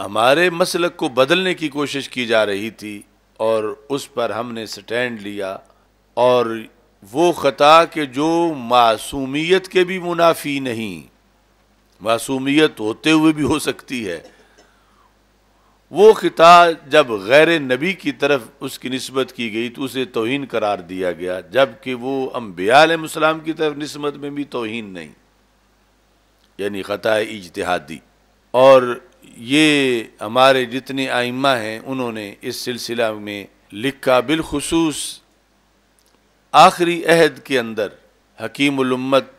हमारे मसलक को बदलने की कोशिश की जा रही थी और उस पर हमने स्टैंड लिया और वो ख़ता के जो मासूमियत के भी मुनाफी नहीं मासूमियत होते हुए भी हो सकती है वो ख़ता जब गैर नबी की तरफ उसकी नस्बत की गई तो उसे तोहन करार दिया गया जबकि वो अम्बियालाम की तरफ नस्बत में भी तोहन नहीं यानी ख़ता इजतहादी और ये हमारे जितने आइम्मा हैं उन्होंने इस सिलसिला में लिखा बिलखसूस आखिरी अहद के अंदर हकीमत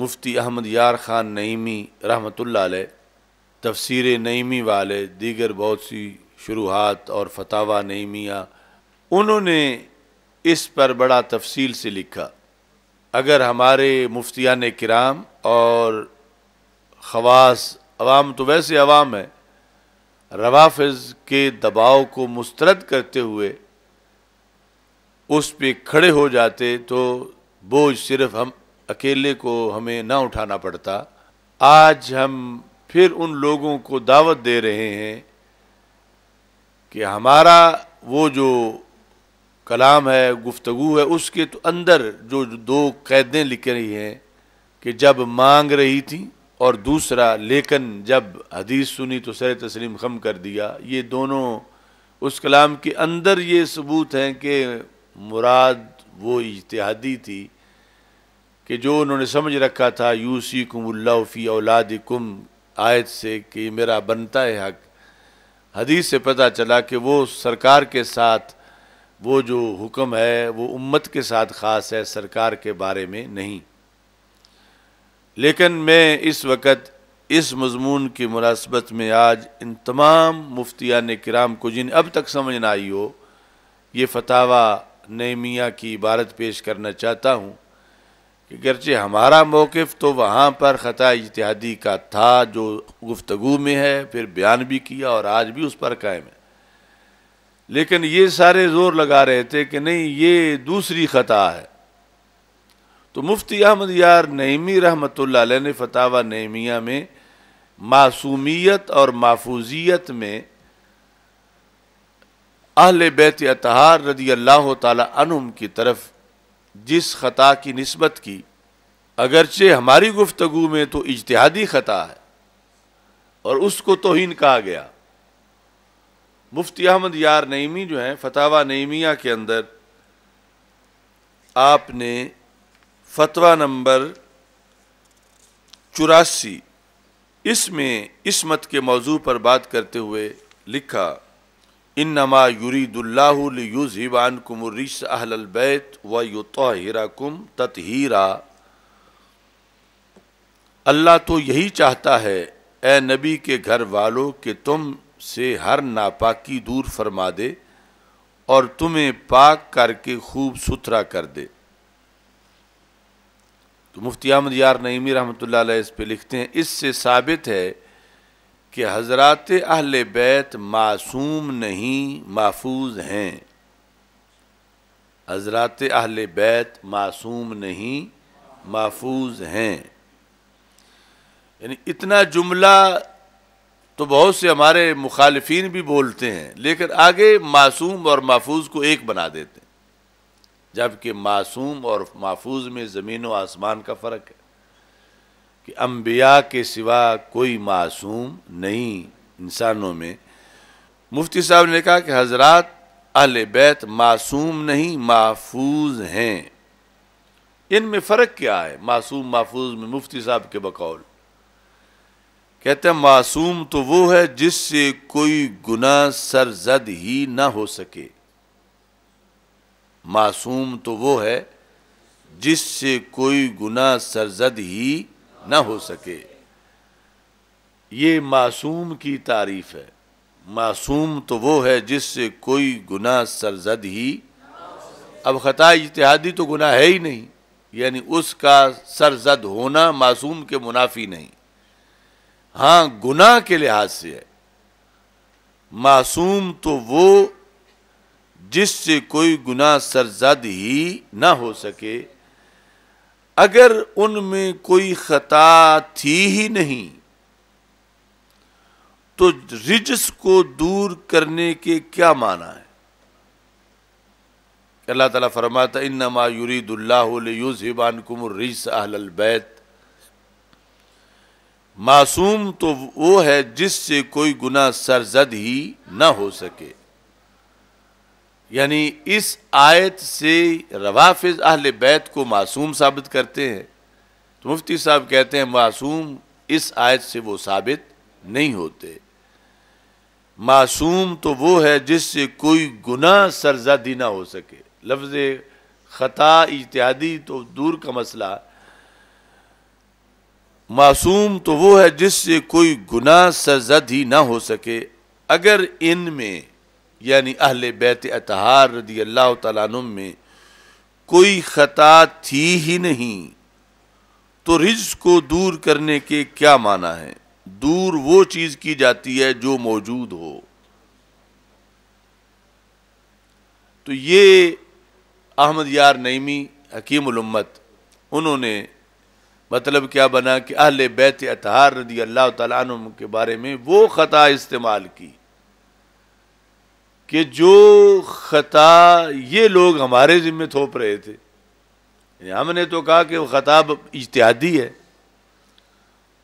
मुफ्ती अहमद यार ख़ान नईमी रहमत तफसर नईमी वाले दीगर बहुत सी शुरुआत और फतावा नईमिया उन्होंने इस पर बड़ा तफसील से लिखा अगर हमारे ने कराम और ख़वास अवाम तो वैसे अवाम है रवाफिज के दबाव को मुस्तरद करते हुए उस पर खड़े हो जाते तो बोझ सिर्फ हम अकेले को हमें ना उठाना पड़ता आज हम फिर उन लोगों को दावत दे रहे हैं कि हमारा वो जो कलाम है गुफ्तगु है उसके तो अंदर जो दो कैदें लिख रही हैं कि जब मांग रही थी और दूसरा लेकिन जब हदीस सुनी तो सर तस्लीम खम कर दिया ये दोनों उस कलाम के अंदर ये सबूत हैं कि मुराद वो इतिहादी थी कि जो उन्होंने समझ रखा था यूसी कुमल्लाफ़ी औलाद कुम आयत से कि मेरा बनता है हक हदीस से पता चला कि वो सरकार के साथ वो जो हुक्म है वो उम्मत के साथ ख़ास है सरकार के बारे में नहीं लेकिन मैं इस वक्त इस मजमून की मुनासबत में आज इन तमाम मुफ्तिया ने किराम को जिन अब तक समझ ना आई हो ये फतावा नैमिया की इबारत पेश करना चाहता हूँ कि गर्चे हमारा मौक़ तो वहाँ पर ख़ता इतिहादी का था जो गुफ्तु में है फिर बयान भी किया और आज भी उस पर कायम है लेकिन ये सारे ज़ोर लगा रहे थे कि नहीं ये दूसरी ख़ता है तो मुफ्ती अहमद यार नईमी रहमत ने फतावा नईमिया में मासूमियत और माफूजियत में अहल बैत अतहार रदी अल्लाह तुम की तरफ जिस ख़ता की नस्बत की अगरचे हमारी गुफ्तगु में तो इजतहादी ख़ता है और उसको तोहन कहा गया मुफ्ती अहमद यार नईमी जो हैं फतावा नईमिया के अंदर आपने फतवा नंबर चौरासी इसमें इस मत के मौजू पर बात करते हुए लिखा इन नमा यूरीदुल्लाजीबान अहल बैत व युतरा कुम ततहीरा अल्लाह तो यही चाहता है ए नबी के घर वालों के तुम से हर नापाकी दूर फरमा दे और तुम्हें पाक करके खूब सुथरा कर दे तो मुफ्ती अहमद यार नईमी रहमत इस पर लिखते हैं इससे साबित है कि हजरत अहल बैत मासूम नहीं महफूज हैं हजरत अहल बैत मासूम नहीं महफूज हैं यानी इतना जुमला तो बहुत से हमारे मुखालफी भी बोलते हैं लेकिन आगे मासूम और महफूज को एक बना देते हैं जबकि मासूम और महफूज में ज़मीन व आसमान का फ़र्क है कि अम्बिया के सिवा कोई मासूम नहीं इंसानों में मुफ्ती साहब ने कहा कि हजरत अहल बैत मासूम नहीं महफूज हैं इनमें फ़र्क क्या है मासूम महफूज में मुफ्ती साहब के बकौल कहते हैं मासूम तो वो है जिससे कोई गुना सरजद ही ना हो सके मासूम तो वो है जिससे कोई गुना सरजद ही ना हो सके ये मासूम की तारीफ है मासूम तो वो है जिससे कोई गुना सरजद ही अब ख़ता इतिहादी तो गुना है ही नहीं यानी उसका सरजद होना मासूम के मुनाफी नहीं हाँ गुना के लिहाज से है मासूम तो वो जिससे कोई गुनाह सरजद ही ना हो सके अगर उनमें कोई खता थी ही नहीं तो रिजस को दूर करने के क्या माना है अल्लाह ताला फरमाता इन नमा युरीदुल्लाबान कुमर रिस अहलबैत मासूम तो वो है जिससे कोई गुना सरजद ही ना हो सके यानी इस आयत से रवाफिज अहल बैत को मासूम साबित करते हैं तो मुफ्ती साहब कहते हैं मासूम इस आयत से वो साबित नहीं होते मासूम तो वो है जिससे कोई गुनाह सरजदी ना हो सके लफ्ज़ ख़ता इत्यादि तो दूर का मसला मासूम तो वो है जिससे कोई गुनाह सरजद ना हो सके अगर इनमें यानी अहल बैत अतहार रदी अल्लाह तुम में कोई ख़ता थी ही नहीं तो रिज को दूर करने के क्या माना है दूर वो चीज़ की जाती है जो मौजूद हो तो ये अहमद यार नईमी हकीमत उन्होंने मतलब क्या बना कि अहल बैत अतहार रदी अल्लाह तुम के बारे में वो ख़ता इस्तेमाल की कि जो ख़ता ये लोग हमारे ज़िम्मे थोप रहे थे हमने तो कहा कि वो ख़ताब इजतहादी है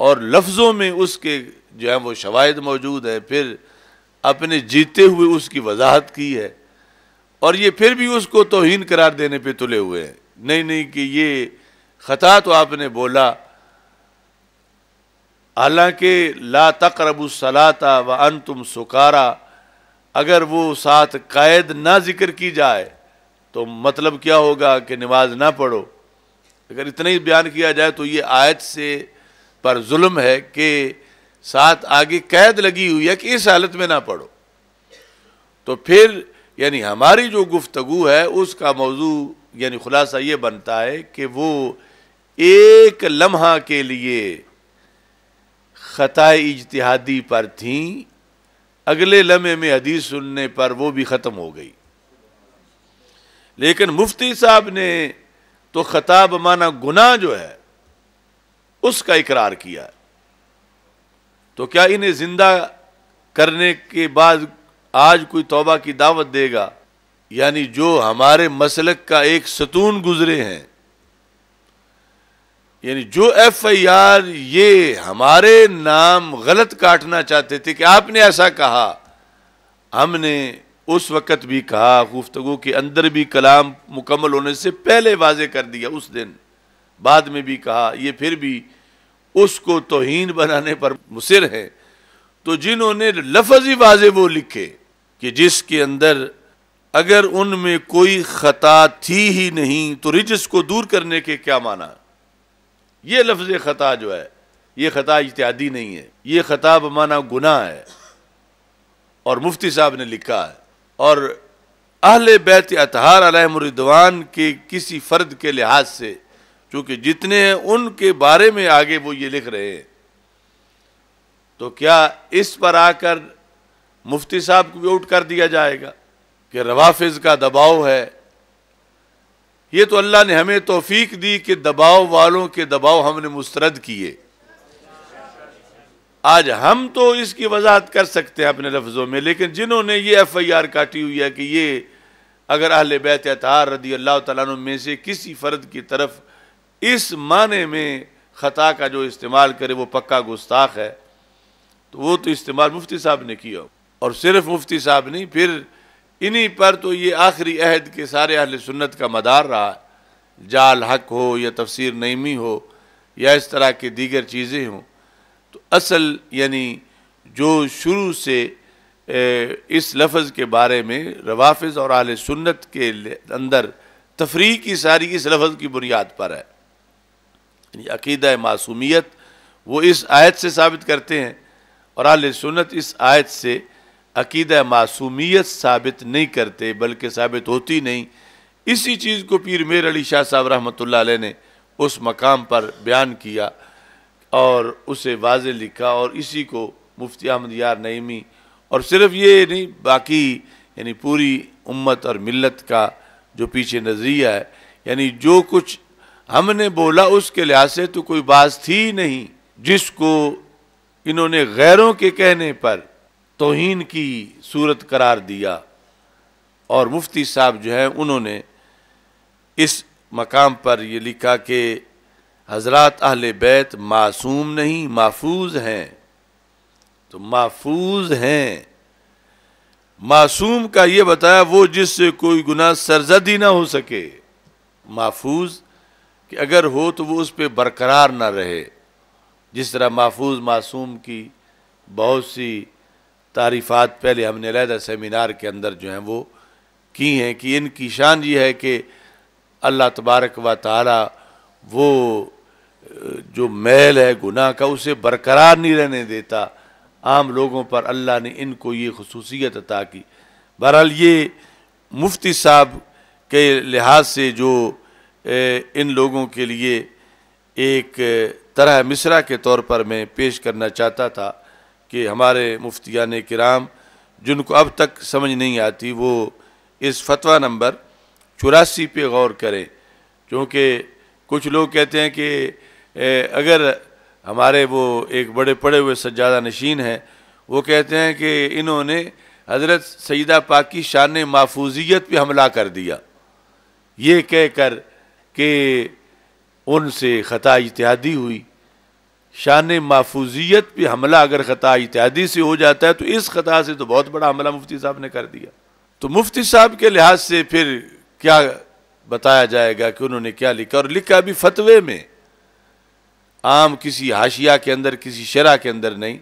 और लफ्ज़ों में उसके जो है वो शवाद मौजूद है फिर अपने जीते हुए उसकी वजाहत की है और ये फिर भी उसको तोहन करार देने पर तुले हुए हैं नहीं नहीं कि ये ख़ता तो आपने बोला हालांकि ला सलाता व अन तुम सुकारा अगर वो साथ कायद ना जिक्र की जाए तो मतलब क्या होगा कि नमाज ना पढ़ो अगर इतना ही बयान किया जाए तो ये आयत से पर जुल्म है कि साथ आगे कैद लगी हुई है कि इस हालत में ना पढ़ो तो फिर यानी हमारी जो गुफ्तगु है उसका मौजू यानी खुलासा ये बनता है कि वो एक लम्हा के लिए ख़तः इजतहादी पर थी अगले लम्हे में हदीस सुनने पर वो भी ख़त्म हो गई लेकिन मुफ्ती साहब ने तो खताब माना गुनाह जो है उसका इकरार किया तो क्या इन्हें जिंदा करने के बाद आज कोई तौबा की दावत देगा यानी जो हमारे मसलक का एक सतून गुजरे हैं यानी जो एफआईआर ये हमारे नाम गलत काटना चाहते थे कि आपने ऐसा कहा हमने उस वक़्त भी कहा गुफ्तगु के अंदर भी कलाम मुकम्मल होने से पहले वाजे कर दिया उस दिन बाद में भी कहा ये फिर भी उसको तोहन बनाने पर मुसर है तो जिन्होंने लफज ही वाजे वो लिखे कि जिसके अंदर अगर उनमें कोई ख़ता थी ही नहीं तो रिजस को दूर करने के क्या माना ये लफ्ज़ ख़ता जो है ये ख़ता इत्यादी नहीं है ये ख़ता माना गुना है और मुफ्ती साहब ने लिखा है और अहल बैत अतहार अलहमरिदवान के किसी फ़र्द के लिहाज से चूंकि जितने हैं उनके बारे में आगे वो ये लिख रहे हैं तो क्या इस पर आकर मुफ्ती साहब को भी आउट कर दिया जाएगा कि रवाफिज़ का दबाव है ये तो अल्लाह ने हमें तोफीक दी कि दबाव वालों के दबाव हमने मुस्तरद किए आज हम तो इसकी वजाहत कर सकते हैं अपने लफ्ज़ों में लेकिन जिन्होंने ये एफ आई आर काटी हुई है कि ये अगर अहल बैत अतार रदी अल्लाह तुम में से किसी फ़र्द की तरफ इस माने में ख़ता का जो इस्तेमाल करे वो पक्का गुस्ताख है तो वो तो इस्तेमाल मुफ्ती साहब ने किया और सिर्फ मुफ्ती साहब नहीं फिर इन्हीं पर तो ये आखिरी अहद के सारे अहल सुन्नत का मदार रहा जाल हक हो या तफसीर नईमी हो या इस तरह के दीगर चीज़ें हों तो असल यानी जो शुरू से इस लफज के बारे में रवाफ़ और आल सुन्नत के अंदर तफरी की सारी इस लफ्ज़ की बुनियाद पर है यानी अकीद मासूमियत वो इस आयत से साबित करते हैं और आल सुन्नत इस आयत से अकीद मासूमियत साबित नहीं करते बल्कि साबित होती नहीं इसी चीज़ को पीर मेर अली शाह साहब रहमत ने उस मकाम पर बयान किया और उसे वाज लिखा और इसी को मुफ्ती अहमद यार नईमी और सिर्फ ये नहीं बाकी यानी पूरी उम्मत और मिलत का जो पीछे नज़रिया है यानी जो कुछ हमने बोला उसके लिहाज से तो कोई बात थी नहीं जिसको इन्होंने गैरों के कहने पर तोहन की सूरत करार दिया और मुफ्ती साहब जो हैं उन्होंने इस मकाम पर ये लिखा कि हजरत अहल बैत मासूम नहीं महफूज हैं तो महफूज हैं मासूम का ये बताया वो जिससे कोई गुना सरजद ही ना हो सके महफूज कि अगर हो तो वो उस पर बरकरार ना रहे जिस तरह महफूज मासूम की बहुत सी तारीफ़ात पहले हमने लहदा सेमिनार के अंदर जो हैं वो की हैं कि इनकी शान ये है कि अल्लाह तबारक व तारा वो जो मैल है गुनाह का उसे बरकरार नहीं रहने देता आम लोगों पर अल्लाह ने इनको ये खसूसियत अता की बहरहाल ये मुफ्ती साहब के लिहाज से जो इन लोगों के लिए एक तरह मिसरा के तौर पर मैं पेश करना चाहता था कि हमारे मुफ्तिया ने कराम जिनको अब तक समझ नहीं आती वो इस फतवा नंबर चौरासी पे गौर करें क्योंकि कुछ लोग कहते हैं कि अगर हमारे वो एक बड़े पड़े हुए सज्जादा नशीन हैं वो कहते हैं कि इन्होंने हज़रत सईदा पाक की शान महफूजियत पे हमला कर दिया ये कह कर के उनसे ख़ता इतिहादी हुई शान महफूजियत पर हमला अगर ख़ता इत्यादि से हो जाता है तो इस ख़ता से तो बहुत बड़ा हमला मुफ्ती साहब ने कर दिया तो मुफ्ती साहब के लिहाज से फिर क्या बताया जाएगा कि उन्होंने क्या लिखा और लिखा अभी फतवे में आम किसी हाशिया के अंदर किसी शरा के अंदर नहीं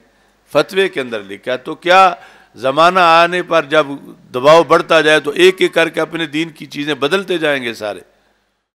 फतवे के अंदर लिखा तो क्या ज़माना आने पर जब दबाव बढ़ता जाए तो एक एक करके अपने दीन की चीज़ें बदलते जाएंगे सारे